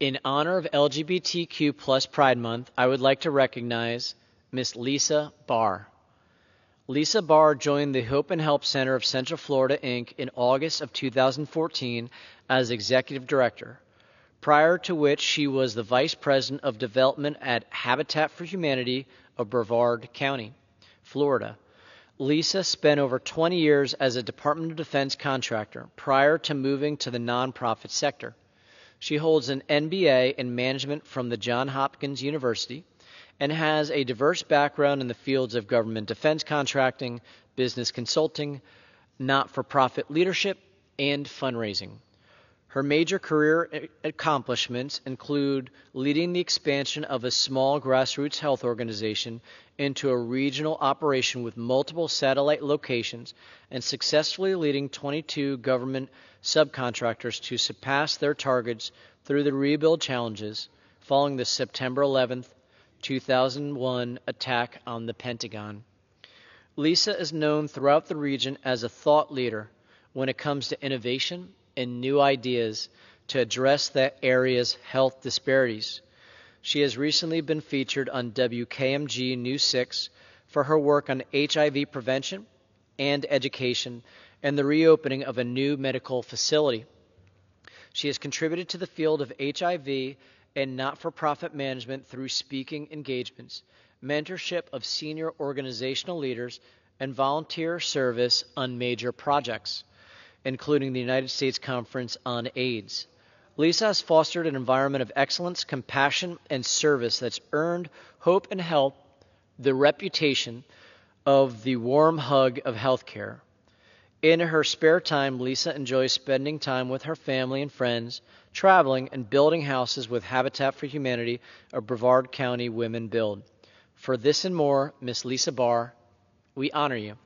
In honor of LGBTQ plus Pride Month, I would like to recognize Miss Lisa Barr. Lisa Barr joined the Hope and Help Center of Central Florida, Inc. in August of 2014 as executive director, prior to which she was the vice president of development at Habitat for Humanity of Brevard County, Florida. Lisa spent over 20 years as a Department of Defense contractor prior to moving to the nonprofit sector. She holds an MBA in management from the Johns Hopkins University and has a diverse background in the fields of government defense contracting, business consulting, not for profit leadership, and fundraising. Her major career accomplishments include leading the expansion of a small grassroots health organization into a regional operation with multiple satellite locations and successfully leading 22 government subcontractors to surpass their targets through the rebuild challenges following the September 11, 2001 attack on the Pentagon. Lisa is known throughout the region as a thought leader when it comes to innovation and new ideas to address that area's health disparities. She has recently been featured on WKMG News 6 for her work on HIV prevention and education and the reopening of a new medical facility. She has contributed to the field of HIV and not for profit management through speaking engagements, mentorship of senior organizational leaders, and volunteer service on major projects including the United States Conference on AIDS. Lisa has fostered an environment of excellence, compassion, and service that's earned Hope and Help the reputation of the warm hug of healthcare. In her spare time, Lisa enjoys spending time with her family and friends, traveling, and building houses with Habitat for Humanity a Brevard County Women Build. For this and more, Miss Lisa Barr, we honor you.